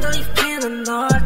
leaf in the north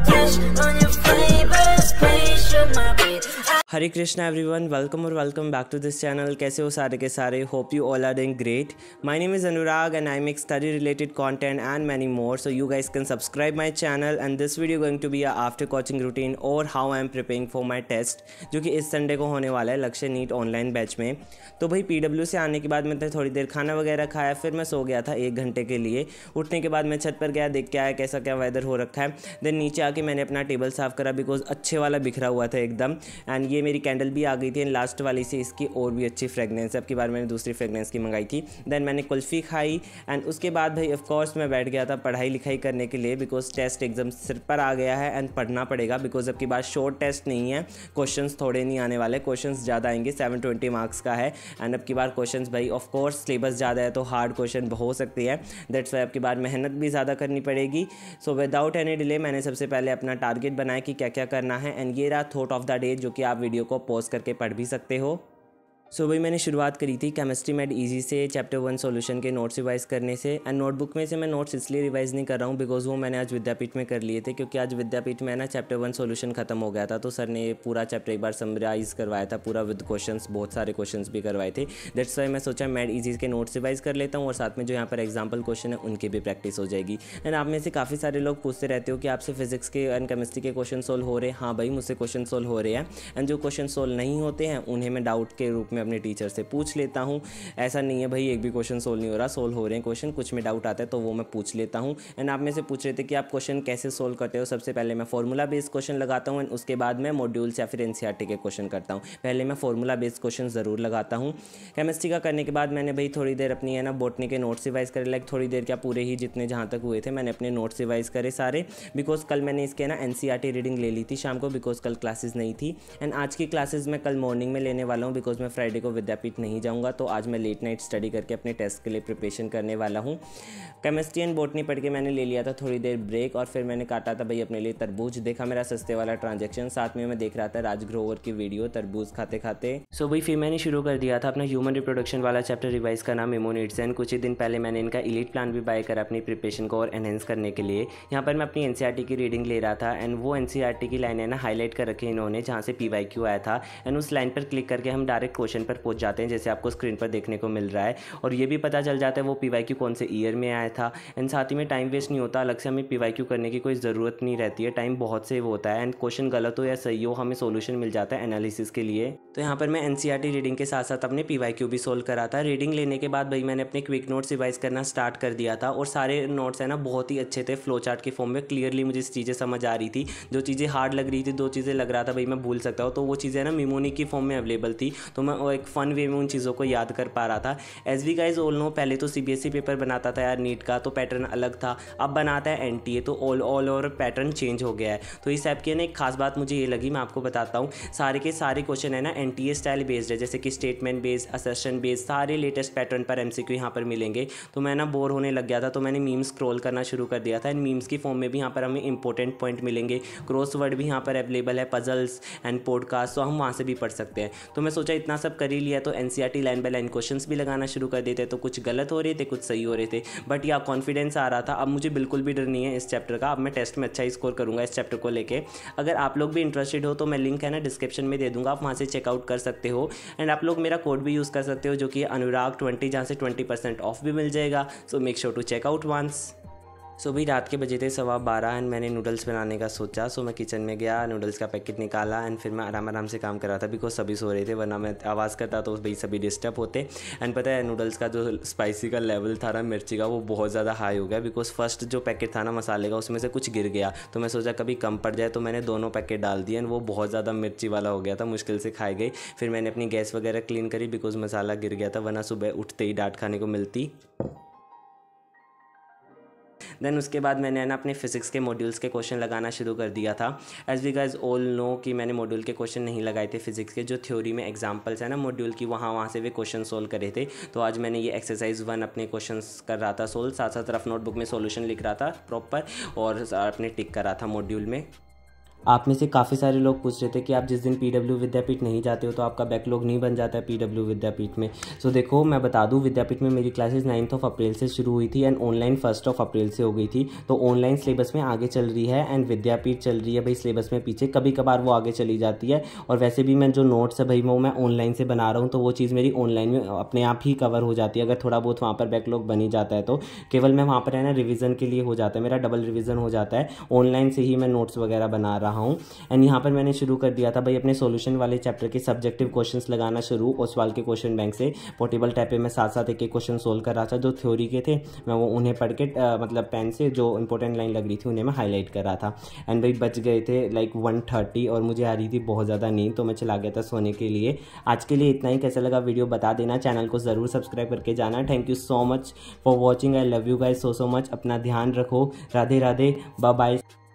Hare Krishna everyone welcome और welcome back to this channel कैसे हो सारे के सारे hope you all are doing great my name is Anurag and I make study related content and many more so you guys can subscribe my channel and this video going to be a after coaching routine और how I am preparing for my test जो कि इस Sunday को होने वाला है लक्ष्य NEET online batch में तो भाई पी से आने के बाद मैंने थोड़ी देर खाना वगैरह खाया फिर मैं सो गया था एक घंटे के लिए उठने के बाद मैं छत पर गया देख के आया कैसा क्या वेदर हो रखा है देन नीचे आके मैंने अपना टेबल साफ़ करा बिकॉज अच्छे वाला बिखरा हुआ था एकदम एंड ये ये मेरी कैंडल भी आ गई थी एंड लास्ट वाली से इसकी और भी अच्छी फ्रेगनेंस है अब की बार मैंने दूसरी फ्रेगनेंस की मंगाई थी देन मैंने कुल्फ़ी खाई एंड उसके बाद भाई ऑफकोर्स मैं बैठ गया था पढ़ाई लिखाई करने के लिए बिकॉज टेस्ट एग्जाम सिर पर आ गया है एंड पढ़ना पड़ेगा बिकॉज अब की बार शॉर्ट टेस्ट नहीं है क्वेश्चन थोड़े नहीं आने वाले क्वेश्चन ज़्यादा आएंगे सेवन ट्वेंटी मार्क्स का है एंड अब की बार क्वेश्चन भाई ऑफकोर्स सिलेबस ज़्यादा है तो हार्ड क्वेश्चन हो सकती है दैट्स वाई अब की बार मेहनत भी ज़्यादा करनी पड़ेगी सो विदाउट एनी डिले मैंने सबसे पहले अपना टारगेट बनाया कि क्या क्या करना है एंड ये रहा थॉट ऑफ द डे जो कि आप वीडियो को पॉज करके पढ़ भी सकते हो सो so, भाई मैंने शुरुआत करी थी केमिस्ट्री मेड इजी से चैप्टर वन सॉल्यूशन के नोट्स रिवाइज करने से एंड नोटबुक में से मैं नोट्स इसलिए रिवाइज नहीं कर रहा हूँ बिकॉज वो मैंने आज विद्यापीठ में कर लिए थे क्योंकि आज विद्यापीठ में ना चैप्टर वन सॉल्यूशन खत्म हो गया था तो सर ने पूरा चैप्टर एक बार समराइज करवाया था पूरा विद क्वेश्चन बहुत सारे क्वेश्चन भी करवाए थे दैट्स वाई मैं सोचा मैड ईजी के नोट्स रिवाइज कर लेता हूँ और साथ में जो यहाँ पर एग्जाम्पल क्वेश्चन है उनकी भी प्रैक्टिस हो जाएगी एंड आप में से काफ़ी सारे लोग पूछते रहते हो कि आपसे फिजिक्स के एंड केमिस्ट्री के क्वेश्चन सोल्व हो रहे हैं हाँ भाई मुझसे क्वेश्चन सोल्व हो रहे हैं एंड जो क्वेश्चन सोल्व नहीं होते हैं उन्हें मैं डाउट के रूप में मैं अपने टीचर से पूछ लेता हूँ ऐसा नहीं है भाई एक भी क्वेश्चन सोल्व नहीं हो रहा सोल्व हो रहे हैं क्वेश्चन कुछ में डाउट आता है तो वो मैं पूछ लेता हूँ एंड आप में से पूछ रहे थे कि आप क्वेश्चन कैसे सोल्व करते हो सबसे पहले मैं फॉर्मूला बेस्ड क्वेश्चन लगाता हूँ एंड उसके बाद मैं मॉड्यूल्स या फिर एन e के क्वेश्चन करता हूँ पहले मैं फॉर्मूला बेस्ड क्वेश्चन ज़रूर लगाता हूँ केमिस्ट्री का करने के बाद मैंने भाई थोड़ी देर अपनी है ना बोटनी के नोट्स रिवाइज़ करे लाइक थोड़ी देर क्या पूरे ही जितने जहाँ तक हुए थे मैंने अपने नोट्स रिवाइज़ करे सारे बिकॉज कल मैंने इसके ना एन रीडिंग e ले ली थी शाम को बिकॉज कल क्लासेज नहीं थी एंड आज की क्लासेज मैं कल मॉर्निंग में लेने वाला हूँ बिकॉज मैं फ्राइडे फ्राइडे को विद्यापीठ नहीं जाऊँगा तो आज मैं लेट नाइट स्टडी करके अपने टेस्ट के लिए प्रिपरेशन करने वाला हूँ केमिस्ट्री एंड बोटनी पढ़ के मैंने ले लिया था थोड़ी देर ब्रेक और फिर मैंने काटा था भाई अपने लिए तरबूज देखा मेरा सस्ते वाला ट्रांजेक्शन साथ में मैं देख रहा था राज ग्रोवर की वीडियो तरबूज खाते खाते सो भाई फिर मैंने शुरू कर दिया था अपना ह्यूमन रिप्रोडक्शन वाला चैप्टर रिवाइज करना मेमोनिट्स एंड कुछ ही दिन पहले मैंने इनका इलीट प्लान भी बाय करा अपनी प्रिपरेशन को और एनहेंस करने के लिए यहाँ पर मैं अपनी एन e की रीडिंग ले रहा था एंड वो एन e की लाइन है ना हाईलाइट कर रखी इन्होंने जहाँ से पी आया था एंड उस लाइन पर क्लिक करके हम डायरेक्ट क्वेश्चन पोजिशन पर पहुँच जाते हैं जैसे आपको स्क्रीन पर देखने को मिल रहा है और ये भी पता चल जाता है वो पी कौन से ईयर में आया था एंड साथ ही में टाइम वेस्ट नहीं होता अलग से हमें पी करने की कोई ज़रूरत नहीं रहती है टाइम बहुत सेव होता है एंड क्वेश्चन गलत हो या सही हो हमें सोल्यूशन मिल जाता है एनालिसिस के लिए तो यहाँ पर मैं एन रीडिंग e के साथ साथ अपने पी भी सोल्व करा था रीडिंग लेने के बाद भाई मैंने अपने क्विक नोट्स रिवाइज करना स्टार्ट कर दिया था और सारे नोट्स है ना बहुत ही अच्छे थे फ्लो चार्ट के फॉर्म में क्लियरली मुझे इस चीज़ें समझ आ रही थी जो चीज़ें हार्ड लग रही थी दो चीज़ें लग रहा था भाई मैं भूल सकता हूँ तो वो चीज़ें ना मेमोनी की फॉर्म में अवेलेबल थी तो मैं वो एक फ़न वे में उन चीज़ों को याद कर पा रहा था as we guys all know पहले तो C B S E paper बनाता था यार नीट का तो पैटर्न अलग था अब बनाता है एन टी ए तो all all over pattern change हो गया है तो इस ऐप की ना एक खास बात मुझे ये लगी मैं आपको बताता हूँ सारे के सारे क्वेश्चन है ना N T A style based है जैसे कि स्टेटमेंट बेस्ड असेशन बेस्ड सारे लेटेस्ट पैटर्न पर एम सी क्यू यहाँ पर मिलेंगे तो मैं ना बोर होने लग गया था तो मैंने मीम स्क्रॉल करना शुरू कर दिया था एंड मीम्स की फॉर्म में भी यहाँ पर हमें इंपॉर्टेंट पॉइंट मिलेंगे क्रॉस वर्ड भी यहाँ पर अवेलेबल है पजल्स एंड पॉडकास्ट तो हम वहाँ से भी पढ़ सकते हैं तो मैं सोचा इतना सब कर ही लिया तो and line by line question भी लगाना शुरू कर देते तो कुछ गलत हो रहे थे कुछ सही हो रहे थे बट या कॉन्फिडेंस आ रहा था अब मुझे बिल्कुल भी डर नहीं है इस चैप्टर का अब मैं टेस्ट में अच्छा ही स्कोर करूँगा इस चैप्टर को लेकर अगर आप लोग भी इंटरेस्टेड हो तो मैं लिंक है ना डिस्क्रिप्शन में दे दूँगा आप वहाँ से चेकआउट कर सकते हो एंड आप लोग मेरा कोड भी यूज़ कर सकते हो जो कि अनुराग ट्वेंटी जहाँ से ट्वेंटी परसेंट ऑफ भी मिल जाएगा so make sure to check out once सुबह रात के बजे थे सवा बारह एंड मैंने नूडल्स बनाने का सोचा सो मैं किचन में गया नूडल्स का पैकेट निकाला एंड फिर मैं आराम आराम से काम कर रहा था बिकॉज सभी सो रहे थे वरना मैं आवाज़ करता तो भाई सभी डिस्टर्ब होते एंड पता है नूडल्स का जो स्पाइसी का लेवल था ना मिर्ची का वो बहुत ज़्यादा हाई हो गया बिकॉज फर्स्ट जो पैकेट था ना मसाले का उसमें से कुछ गिर गया तो मैं सोचा कभी कम पड़ जाए तो मैंने दोनों पैकेट डाल दिए एंड वो बहुत ज़्यादा मिर्ची वाला हो गया था मुश्किल से खाई गई फिर मैंने अपनी गैस वगैरह क्लीन करी बिकॉज मसाला गिर गया था वरना सुबह उठते ही डांट खाने को मिलती देन उसके बाद मैंने ना अपने फिजिक्स के मॉड्यूल्स के क्वेश्चन लगाना शुरू कर दिया था एज वी ऑल नो कि मैंने मॉड्यूल के क्वेश्चन नहीं लगाए थे फिजिक्स के जो थ्योरी में एग्जाम्पल्स है ना मॉड्यूल की वहाँ वहाँ से वे क्वेश्चन सोल्व करे थे तो आज मैंने ये एक्सरसाइज वन अपने क्वेश्चन कर रहा था सोल्व साथ साथ रफ नोटबुक में सोल्यूशन लिख रहा था प्रॉपर और अपने टिक करा था मॉड्यूल में आप में से काफ़ी सारे लोग पूछ रहे थे कि आप जिस दिन पी विद्यापीठ नहीं जाते हो तो आपका बैकलॉग नहीं बन जाता है पी डब्ल्यू विद्यापीठ में सो so, देखो मैं बता दूँ विद्यापीठ में मेरी क्लासेस नाइन्थ ऑफ अप्रैल से शुरू हुई थी and online first of April से हो गई थी तो ऑनलाइन सिलेबस में आगे चल रही है एंड विद्यापीठ चल रही है भाई सिलेबस में पीछे कभी कभार वो आगे चली जाती है और वैसे भी मैं जो नोट्स है भाई वो मैं ऑनलाइन से बना रहा हूँ तो वो चीज़ मेरी ऑनलाइन में अपने आप ही कवर हो जाती है अगर थोड़ा बहुत वहाँ पर बैकलॉग बन ही जाता है तो केवल मैं वहाँ पर है ना रिविज़न के लिए हो जाता है मेरा डबल रिविज़न हो जाता है ऑनलाइन से ही मैं नोट्स वगैरह बना रहा रहा हूँ एंड यहाँ पर मैंने शुरू कर दिया था भाई अपने सोल्यूशन वाले चैप्टर के सब्जेक्टिव क्वेश्चन लगाना शुरू उस वाल के क्वेश्चन बैंक से पोर्टेबल टाइप में मैं साथ साथ एक एक क्वेश्चन सोल्व कर रहा था जो थ्योरी के थे मैं वो उन्हें पढ़ के मतलब पेन से जो इंपॉर्टेंट लाइन लग रही थी उन्हें मैं हाईलाइट कर रहा था एंड भाई बच गए थे लाइक वन थर्टी और मुझे आ रही थी बहुत ज़्यादा नींद तो मैं चला गया था सोने के लिए आज के लिए इतना ही कैसा लगा वीडियो बता देना चैनल को ज़रूर सब्सक्राइब करके जाना thank you so much for watching I love you guys so so much अपना ध्यान रखो राधे राधे बाय